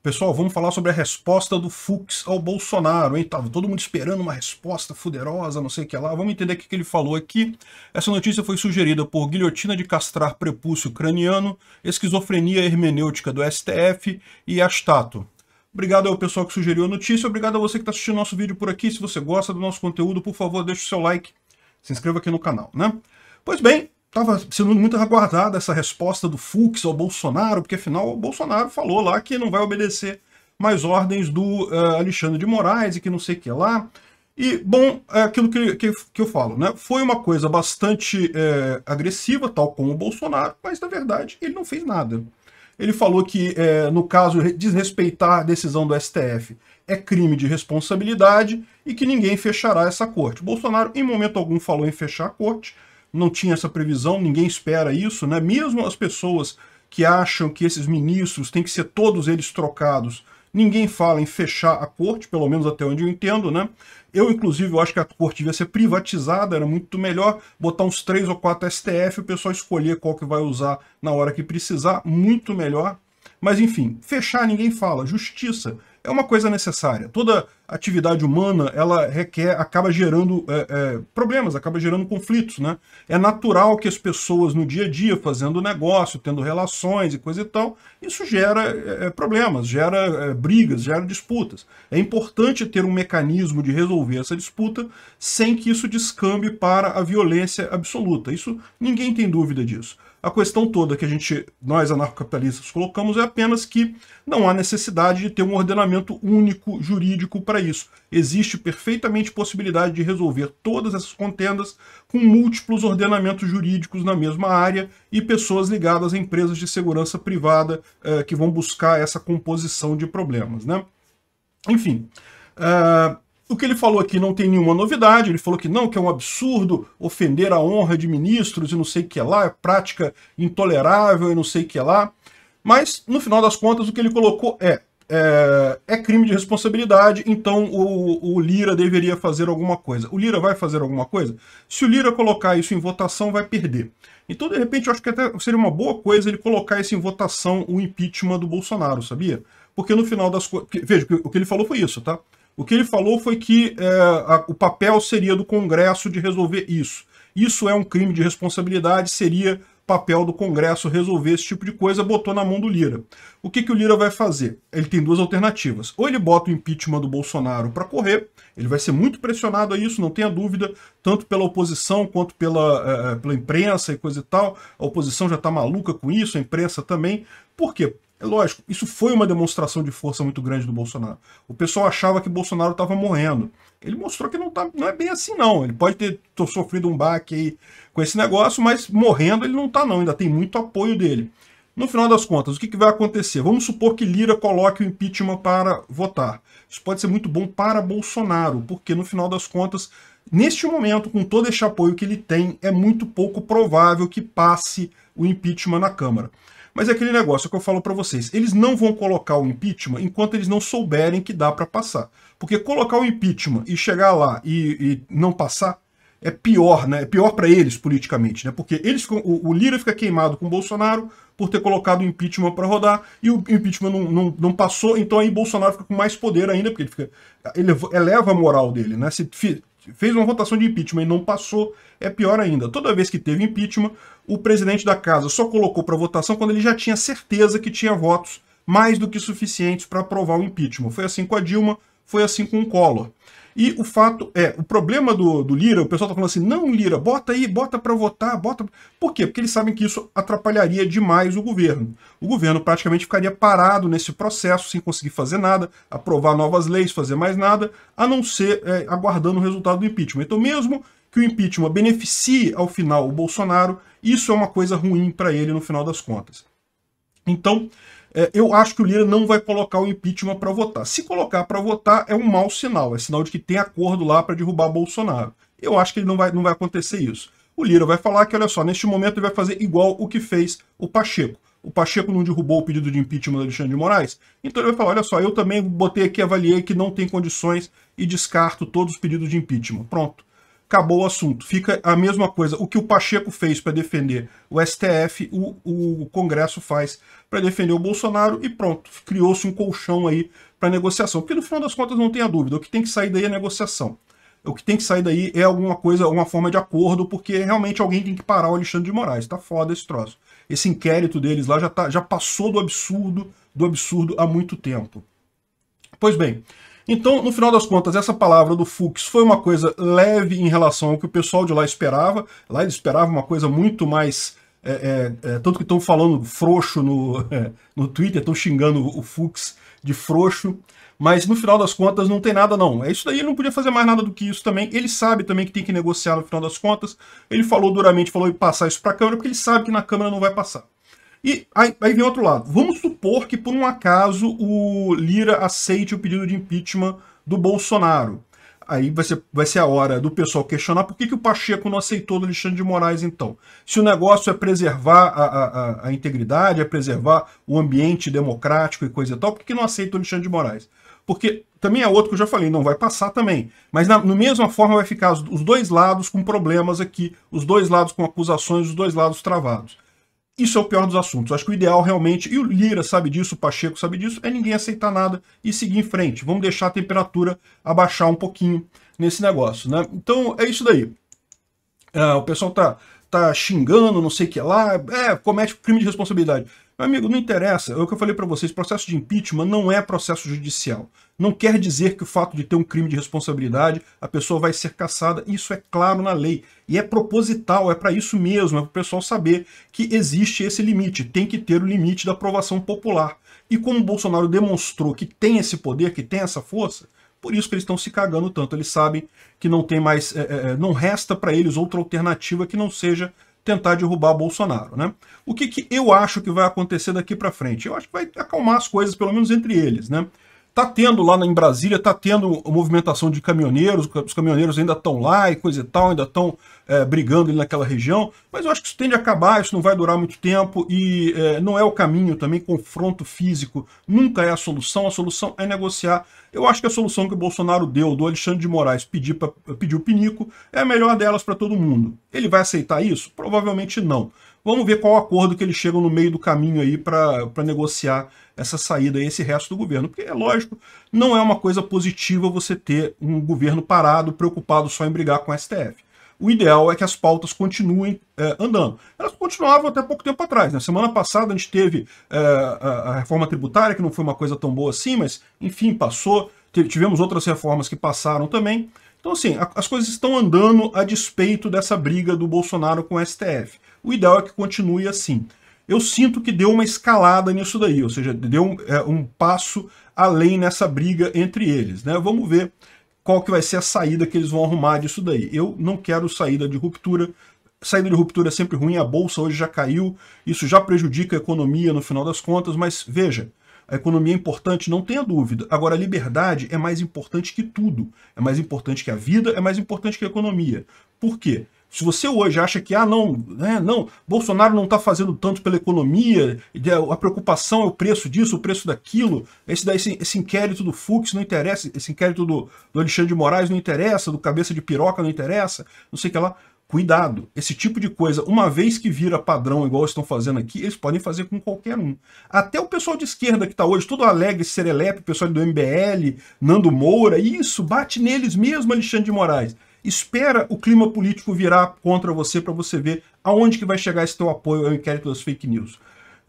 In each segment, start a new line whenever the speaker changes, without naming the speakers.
Pessoal, vamos falar sobre a resposta do Fux ao Bolsonaro, hein? Tava todo mundo esperando uma resposta fuderosa, não sei o que lá. Vamos entender o que ele falou aqui. Essa notícia foi sugerida por guilhotina de castrar prepúcio ucraniano, esquizofrenia hermenêutica do STF e astato. Obrigado ao pessoal que sugeriu a notícia, obrigado a você que está assistindo nosso vídeo por aqui. Se você gosta do nosso conteúdo, por favor, deixe o seu like, se inscreva aqui no canal, né? Pois bem, estava sendo muito aguardada essa resposta do Fux ao Bolsonaro, porque afinal o Bolsonaro falou lá que não vai obedecer mais ordens do uh, Alexandre de Moraes e que não sei o que lá. E, bom, é aquilo que, que, que, eu falo, né? Foi uma coisa bastante é, agressiva, tal como o Bolsonaro, mas na verdade ele não fez nada. Ele falou que, é, no caso, desrespeitar a decisão do STF é crime de responsabilidade e que ninguém fechará essa corte. Bolsonaro, em momento algum, falou em fechar a corte não tinha essa previsão, ninguém espera isso, né? Mesmo as pessoas que acham que esses ministros têm que ser todos eles trocados, ninguém fala em fechar a corte, pelo menos até onde eu entendo, né? Eu, inclusive, eu acho que a corte devia ser privatizada, era muito melhor botar uns três ou quatro STF, o pessoal escolher qual que vai usar na hora que precisar, muito melhor. Mas, enfim, fechar ninguém fala. Justiça é uma coisa necessária. Toda atividade humana ela requer, acaba gerando é, é, problemas, acaba gerando conflitos. Né? É natural que as pessoas no dia a dia, fazendo negócio, tendo relações e coisa e tal, isso gera é, é problemas, gera é, brigas, gera disputas. É importante ter um mecanismo de resolver essa disputa sem que isso descambe para a violência absoluta. Isso ninguém tem dúvida disso. A questão toda que a gente, nós anarcocapitalistas, colocamos é apenas que não há necessidade de ter um ordenamento único jurídico para para isso. Existe perfeitamente possibilidade de resolver todas essas contendas com múltiplos ordenamentos jurídicos na mesma área e pessoas ligadas a empresas de segurança privada eh, que vão buscar essa composição de problemas. Né? Enfim. Uh, o que ele falou aqui não tem nenhuma novidade, ele falou que não, que é um absurdo ofender a honra de ministros e não sei o que é lá, é prática intolerável e não sei o que é lá. Mas, no final das contas, o que ele colocou é é, é, crime de responsabilidade, então o, o, Lira deveria fazer alguma coisa. O Lira vai fazer alguma coisa? Se o Lira colocar isso em votação, vai perder. Então, de repente, eu acho que até seria uma boa coisa ele colocar isso em votação, o impeachment do Bolsonaro, sabia? Porque no final das coisas. Veja, o que ele falou foi isso, tá? O que ele falou foi que é, a, o papel seria do Congresso de resolver isso. Isso é um crime de responsabilidade, seria papel do Congresso resolver esse tipo de coisa, botou na mão do Lira. O que, que o Lira vai fazer? Ele tem duas alternativas. Ou ele bota o impeachment do Bolsonaro para correr, ele vai ser muito pressionado a isso, não tenha dúvida, tanto pela oposição quanto pela, é, pela imprensa e coisa e tal. A oposição já está maluca com isso, a imprensa também. Por quê? É lógico, isso foi uma demonstração de força muito grande do Bolsonaro. O pessoal achava que Bolsonaro estava morrendo. Ele mostrou que não, tá, não é bem assim, não. Ele pode ter sofrido um baque aí com esse negócio, mas morrendo ele não está, não. Ainda tem muito apoio dele. No final das contas, o que, que vai acontecer? Vamos supor que Lira coloque o impeachment para votar. Isso pode ser muito bom para Bolsonaro, porque no final das contas, neste momento, com todo esse apoio que ele tem, é muito pouco provável que passe o impeachment na Câmara. Mas é aquele negócio que eu falo para vocês, eles não vão colocar o impeachment enquanto eles não souberem que dá para passar. Porque colocar o impeachment e chegar lá e, e não passar é pior, né? É pior para eles politicamente, né? Porque eles ficam, o, o, Lira fica queimado com o Bolsonaro por ter colocado o impeachment para rodar e o impeachment não, não, não, passou, então aí Bolsonaro fica com mais poder ainda, porque ele fica, eleva, eleva a moral dele, né? Se, fez uma votação de impeachment e não passou, é pior ainda. Toda vez que teve impeachment, o presidente da casa só colocou para votação quando ele já tinha certeza que tinha votos mais do que suficientes para aprovar o impeachment. Foi assim com a Dilma, foi assim com o Collor. E o fato é, o problema do, do Lira, o pessoal tá falando assim, não, Lira, bota aí, bota para votar, bota. Por quê? Porque eles sabem que isso atrapalharia demais o governo. O governo praticamente ficaria parado nesse processo, sem conseguir fazer nada, aprovar novas leis, fazer mais nada, a não ser é, aguardando o resultado do impeachment. Então, mesmo que o impeachment beneficie ao final o Bolsonaro, isso é uma coisa ruim para ele no final das contas. Então, é, eu acho que o Lira não vai colocar o impeachment para votar. Se colocar para votar, é um mau sinal, é sinal de que tem acordo lá para derrubar Bolsonaro. Eu acho que não vai, não vai acontecer isso. O Lira vai falar que, olha só, neste momento ele vai fazer igual o que fez o Pacheco. O Pacheco não derrubou o pedido de impeachment do Alexandre de Moraes. Então ele vai falar, olha só, eu também botei aqui, avaliei que não tem condições e descarto todos os pedidos de impeachment. Pronto acabou o assunto. Fica a mesma coisa. O que o Pacheco fez para defender o STF, o, o Congresso faz para defender o Bolsonaro e pronto. Criou-se um colchão aí para negociação. Porque no final das contas não tenha dúvida. O que tem que sair daí é negociação. O que tem que sair daí é alguma coisa, alguma forma de acordo, porque realmente alguém tem que parar o Alexandre de Moraes. Tá foda esse troço. Esse inquérito deles lá já, tá, já passou do absurdo, do absurdo há muito tempo. Pois bem, então, no final das contas, essa palavra do Fux foi uma coisa leve em relação ao que o pessoal de lá esperava. Lá eles esperavam uma coisa muito mais é, é, é, tanto que estão falando frouxo no, é, no Twitter, estão xingando o Fux de frouxo, mas no final das contas não tem nada não. É isso daí, ele não podia fazer mais nada do que isso também. Ele sabe também que tem que negociar no final das contas. Ele falou duramente, falou passar isso para a Câmara, porque ele sabe que na Câmara não vai passar. E aí, aí vem outro lado. Vamos supor que, por um acaso, o Lira aceite o pedido de impeachment do Bolsonaro. Aí vai ser, vai ser a hora do pessoal questionar por que, que o Pacheco não aceitou o Alexandre de Moraes, então. Se o negócio é preservar a, a, a integridade, é preservar o ambiente democrático e coisa e tal, por que, que não aceita o Alexandre de Moraes? Porque também é outro que eu já falei, não vai passar também. Mas na no mesma forma vai ficar os, os dois lados com problemas aqui, os dois lados com acusações, os dois lados travados. Isso é o pior dos assuntos. Acho que o ideal realmente, e o Lira sabe disso, o Pacheco sabe disso, é ninguém aceitar nada e seguir em frente. Vamos deixar a temperatura abaixar um pouquinho nesse negócio, né? Então é isso daí. É, o pessoal tá, tá xingando, não sei o que lá, é, comete crime de responsabilidade. Amigo, não interessa. É o que eu falei para vocês. Processo de impeachment não é processo judicial. Não quer dizer que o fato de ter um crime de responsabilidade, a pessoa vai ser caçada. Isso é claro na lei. E é proposital, é para isso mesmo. É para o pessoal saber que existe esse limite. Tem que ter o limite da aprovação popular. E como o Bolsonaro demonstrou que tem esse poder, que tem essa força, por isso que eles estão se cagando tanto. Eles sabem que não tem mais, é, é, é não resta para eles outra alternativa que não seja tentar derrubar Bolsonaro. Né? O que, que eu acho que vai acontecer daqui para frente? Eu acho que vai acalmar as coisas, pelo menos entre eles. Né? Tá tendo lá em Brasília, tá tendo movimentação de caminhoneiros, os caminhoneiros ainda estão lá e coisa e tal, ainda estão é, brigando ali naquela região, mas eu acho que isso tende a acabar, isso não vai durar muito tempo e é, não é o caminho também, confronto físico nunca é a solução, a solução é negociar. Eu acho que a solução que o Bolsonaro deu, do Alexandre de Moraes pedir, pra, pedir o pinico, é a melhor delas para todo mundo. Ele vai aceitar isso? Provavelmente não Vamos ver qual acordo que eles chegam no meio do caminho aí para negociar essa saída e esse resto do governo. Porque é lógico, não é uma coisa positiva você ter um governo parado, preocupado só em brigar com o STF. O ideal é que as pautas continuem é, andando. Elas continuavam até pouco tempo atrás. Na né? semana passada a gente teve é, a reforma tributária, que não foi uma coisa tão boa assim, mas enfim, passou. Tivemos outras reformas que passaram também. Então, assim, as coisas estão andando a despeito dessa briga do Bolsonaro com o STF. O ideal é que continue assim. Eu sinto que deu uma escalada nisso daí, ou seja, deu um, é, um passo além nessa briga entre eles. Né? Vamos ver qual que vai ser a saída que eles vão arrumar disso daí. Eu não quero saída de ruptura, saída de ruptura é sempre ruim, a bolsa hoje já caiu, isso já prejudica a economia no final das contas, mas veja, a economia é importante, não tenha dúvida. Agora, a liberdade é mais importante que tudo. É mais importante que a vida, é mais importante que a economia. Por quê? Se você hoje acha que, ah, não, né, não, Bolsonaro não está fazendo tanto pela economia, a preocupação é o preço disso, o preço daquilo, esse, esse, esse inquérito do Fux não interessa, esse inquérito do, do Alexandre de Moraes não interessa, do Cabeça de Piroca não interessa, não sei o que lá. Cuidado, esse tipo de coisa, uma vez que vira padrão igual estão fazendo aqui, eles podem fazer com qualquer um. Até o pessoal de esquerda que está hoje todo alegre, serelepe, o pessoal do MBL, Nando Moura, isso, bate neles mesmo, Alexandre de Moraes espera o clima político virar contra você para você ver aonde que vai chegar esse teu apoio ao inquérito das fake news.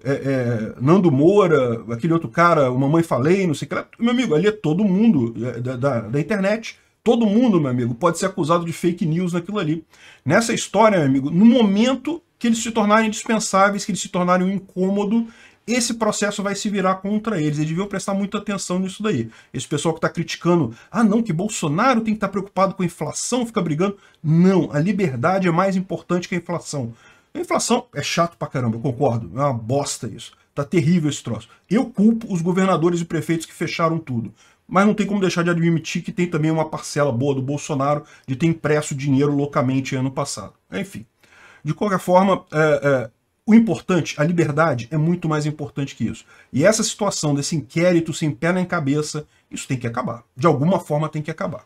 É, é, Nando Moura, aquele outro cara, o Mamãe Falei, não sei o que lá. Meu amigo, ali é todo mundo é, da, da, da, internet. Todo mundo, meu amigo, pode ser acusado de fake news naquilo ali. Nessa história, meu amigo, no momento que eles se tornarem indispensáveis, que eles se tornarem um incômodo, esse processo vai se virar contra eles. Eles deviam prestar muita atenção nisso daí. Esse pessoal que está criticando, ah não, que Bolsonaro tem que estar tá preocupado com a inflação, fica brigando. Não, a liberdade é mais importante que a inflação. A inflação é chato pra caramba, eu concordo. É uma bosta isso. Tá terrível esse troço. Eu culpo os governadores e prefeitos que fecharam tudo. Mas não tem como deixar de admitir que tem também uma parcela boa do Bolsonaro de ter impresso dinheiro loucamente ano passado. Enfim. De qualquer forma, é, é, o importante, a liberdade, é muito mais importante que isso. E essa situação desse inquérito sem pé nem cabeça, isso tem que acabar. De alguma forma tem que acabar.